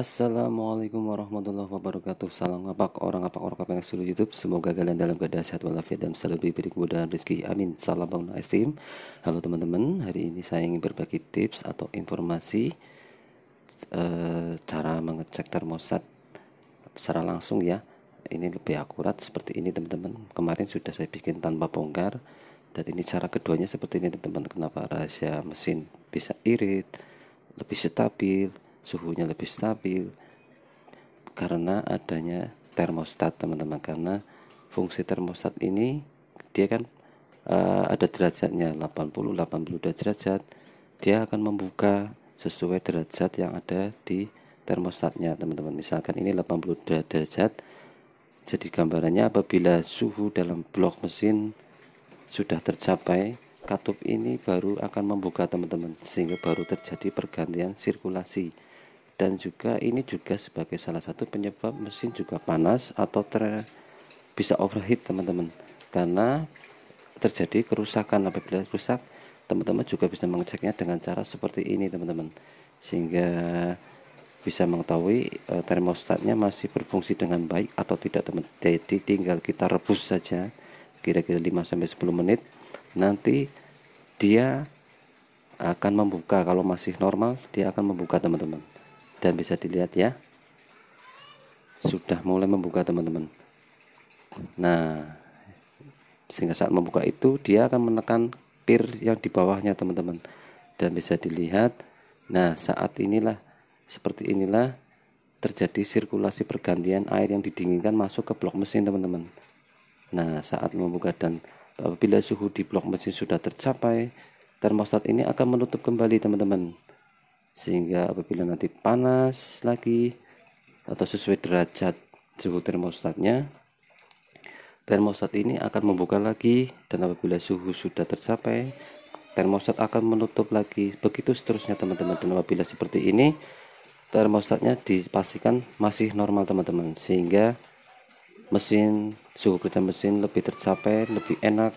Assalamualaikum warahmatullahi wabarakatuh Salam apa? orang apa? orang kapan seluruh youtube Semoga kalian dalam keadaan sehat walafiat dan selalu diberi kemudahan rezeki Amin Salam bangun esteem Halo teman-teman Hari ini saya ingin berbagi tips atau informasi e, Cara mengecek termostat secara langsung ya Ini lebih akurat seperti ini teman-teman Kemarin sudah saya bikin tanpa bongkar Dan ini cara keduanya seperti ini teman-teman Kenapa rahasia mesin bisa irit Lebih stabil suhunya lebih stabil karena adanya termostat teman-teman karena fungsi termostat ini dia kan uh, ada derajatnya 80 82 derajat dia akan membuka sesuai derajat yang ada di termostatnya teman-teman misalkan ini 80 derajat jadi gambarannya apabila suhu dalam blok mesin sudah tercapai katup ini baru akan membuka teman-teman sehingga baru terjadi pergantian sirkulasi dan juga ini juga sebagai salah satu penyebab mesin juga panas atau ter bisa overheat teman-teman karena terjadi kerusakan apabila rusak teman-teman juga bisa mengeceknya dengan cara seperti ini teman-teman sehingga bisa mengetahui e, termostatnya masih berfungsi dengan baik atau tidak teman jadi tinggal kita rebus saja kira-kira 5 sampai 10 menit nanti dia akan membuka kalau masih normal dia akan membuka teman-teman dan bisa dilihat ya sudah mulai membuka teman-teman nah sehingga saat membuka itu dia akan menekan pir yang di bawahnya teman-teman dan bisa dilihat nah saat inilah seperti inilah terjadi sirkulasi pergantian air yang didinginkan masuk ke blok mesin teman-teman nah saat membuka dan apabila suhu di blok mesin sudah tercapai termostat ini akan menutup kembali teman-teman sehingga apabila nanti panas lagi atau sesuai derajat suhu termostatnya termostat ini akan membuka lagi dan apabila suhu sudah tercapai termostat akan menutup lagi begitu seterusnya teman-teman dan apabila seperti ini termostatnya dipastikan masih normal teman-teman sehingga mesin suhu kerja mesin lebih tercapai lebih enak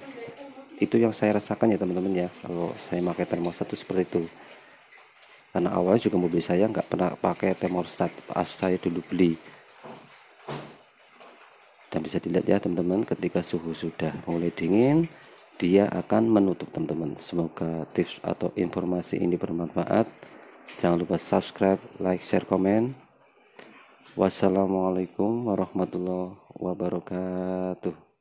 itu yang saya rasakan ya teman-teman ya kalau saya pakai termostat itu seperti itu karena awalnya juga mobil saya nggak pernah pakai thermostat pas saya dulu beli dan bisa dilihat ya teman-teman ketika suhu sudah mulai dingin dia akan menutup teman-teman semoga tips atau informasi ini bermanfaat jangan lupa subscribe like share komen wassalamualaikum warahmatullahi wabarakatuh